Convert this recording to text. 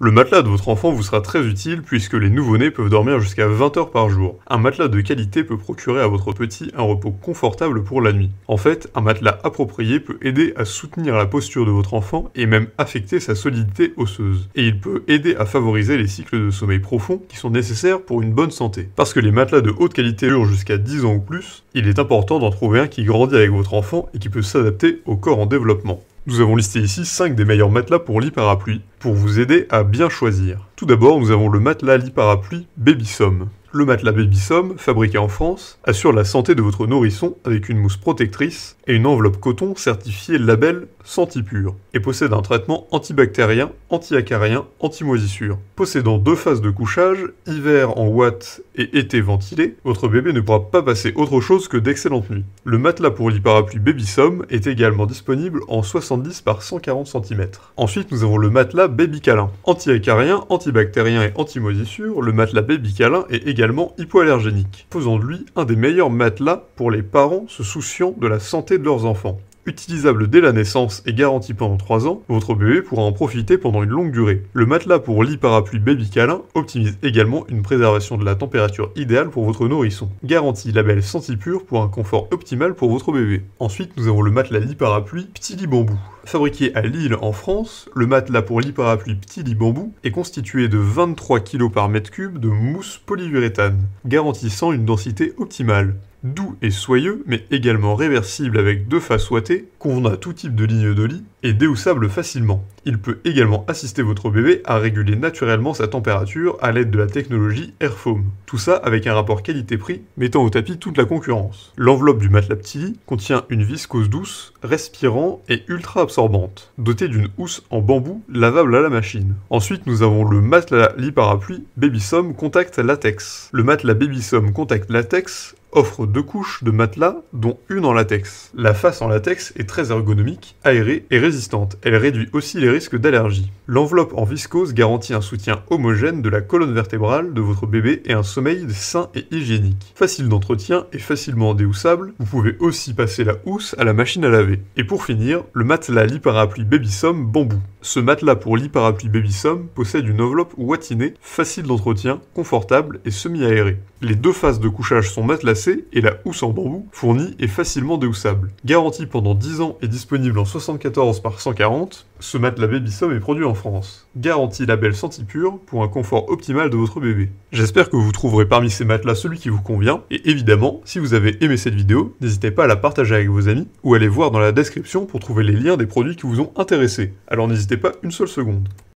Le matelas de votre enfant vous sera très utile puisque les nouveau-nés peuvent dormir jusqu'à 20 heures par jour. Un matelas de qualité peut procurer à votre petit un repos confortable pour la nuit. En fait, un matelas approprié peut aider à soutenir la posture de votre enfant et même affecter sa solidité osseuse. Et il peut aider à favoriser les cycles de sommeil profond qui sont nécessaires pour une bonne santé. Parce que les matelas de haute qualité durent jusqu'à 10 ans ou plus, il est important d'en trouver un qui grandit avec votre enfant et qui peut s'adapter au corps en développement. Nous avons listé ici 5 des meilleurs matelas pour lit parapluie, pour vous aider à bien choisir. Tout d'abord, nous avons le matelas lit parapluie Babysom le matelas Baby fabriqué en France, assure la santé de votre nourrisson avec une mousse protectrice et une enveloppe coton certifiée label SentiPure et possède un traitement antibactérien, antiacarien, anti-moisissure. Possédant deux phases de couchage, hiver en ouate et été ventilé, votre bébé ne pourra pas passer autre chose que d'excellentes nuits. Le matelas pour lit parapluie Baby est également disponible en 70 par 140 cm. Ensuite, nous avons le matelas BabyCalin. Câlin. anti antibactérien et anti-moisissure, le matelas Baby est également hypoallergénique, faisant de lui un des meilleurs matelas pour les parents se souciant de la santé de leurs enfants. Utilisable dès la naissance et garanti pendant 3 ans, votre bébé pourra en profiter pendant une longue durée. Le matelas pour lit parapluie baby Calin optimise également une préservation de la température idéale pour votre nourrisson. Garantie label Sentipure pour un confort optimal pour votre bébé. Ensuite, nous avons le matelas lit parapluie Petit lit bambou. Fabriqué à Lille en France, le matelas pour lit parapluie Petit lit bambou est constitué de 23 kg par mètre cube de mousse polyuréthane, garantissant une densité optimale doux et soyeux, mais également réversible avec deux faces ouatées, convenant à tout type de ligne de lit et déhoussable facilement. Il peut également assister votre bébé à réguler naturellement sa température à l'aide de la technologie Airfoam. Tout ça avec un rapport qualité-prix mettant au tapis toute la concurrence. L'enveloppe du matelas petit lit contient une viscose douce, respirant et ultra absorbante, dotée d'une housse en bambou lavable à la machine. Ensuite, nous avons le matelas lit parapluie Babysom Contact Latex. Le matelas Babysom Contact Latex offre deux couches de matelas, dont une en latex. La face en latex est très ergonomique, aérée et résistante. Elle réduit aussi les risques d'allergie. L'enveloppe en viscose garantit un soutien homogène de la colonne vertébrale de votre bébé et un sommeil sain et hygiénique. Facile d'entretien et facilement déhoussable, vous pouvez aussi passer la housse à la machine à laver. Et pour finir, le matelas lit parapluie Babysom bambou. Ce matelas pour lit parapluie Babysom possède une enveloppe ouatinée, facile d'entretien, confortable et semi-aérée. Les deux faces de couchage sont matelassées et la housse en bambou, fournie et facilement déhoussable. Garantie pendant 10 ans et disponible en 74 par 140, ce matelas Baby est produit en France. Garantie label pure pour un confort optimal de votre bébé. J'espère que vous trouverez parmi ces matelas celui qui vous convient, et évidemment, si vous avez aimé cette vidéo, n'hésitez pas à la partager avec vos amis, ou allez voir dans la description pour trouver les liens des produits qui vous ont intéressé. Alors n'hésitez pas une seule seconde.